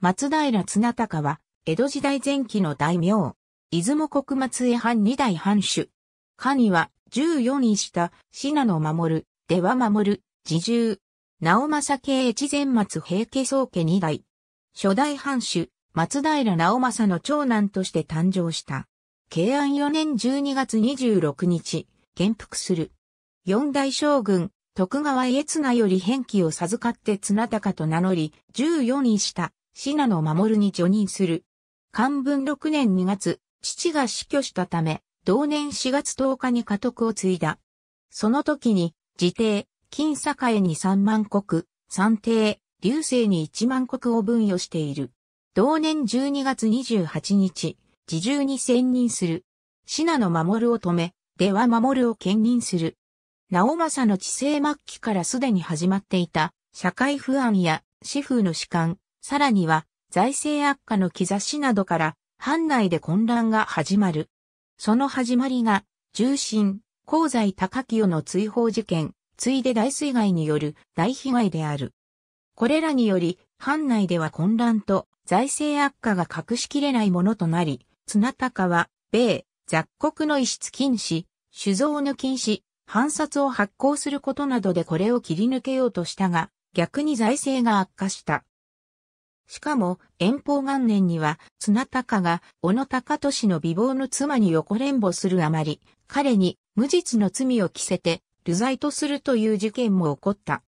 松平綱隆は、江戸時代前期の大名。出雲国松江藩二代藩主。下には、四4位た、信濃守、では守、る、自重。直政系越前松平家宗家二代。初代藩主、松平直政の長男として誕生した。慶安四年十二月二十六日、元服する。四代将軍、徳川家綱より返記を授かって綱高と名乗り、四4位た。マモ守に除任する。漢文6年2月、父が死去したため、同年4月10日に家督を継いだ。その時に、自邸、金栄に3万国、三帝、流星に1万国を分与している。同年12月28日、自重に専任する。マモ守を止め、出は守を兼任する。直政の治世末期からすでに始まっていた、社会不安や、死風の士官、さらには財政悪化の兆しなどから、藩内で混乱が始まる。その始まりが、重臣、香西高清の追放事件、ついで大水害による大被害である。これらにより、藩内では混乱と財政悪化が隠しきれないものとなり、綱高は、米、雑国の遺失禁止、酒造の禁止、藩札を発行することなどでこれを切り抜けようとしたが、逆に財政が悪化した。しかも、遠方元年には、綱高が、小野高俊の美貌の妻に横連母するあまり、彼に、無実の罪を着せて、流罪とするという事件も起こった。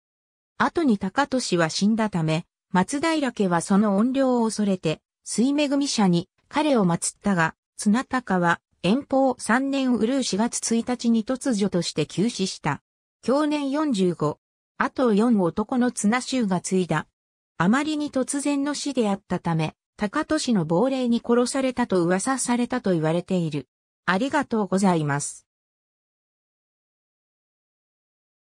後に高俊は死んだため、松平家はその怨霊を恐れて、水恵者に彼を祀ったが、綱高は遠方3年うるう4月1日に突如として急死した。去年45、後4男の綱衆が継いだあまりに突然の死であったため、高利の亡霊に殺されたと噂されたと言われている。ありがとうございます。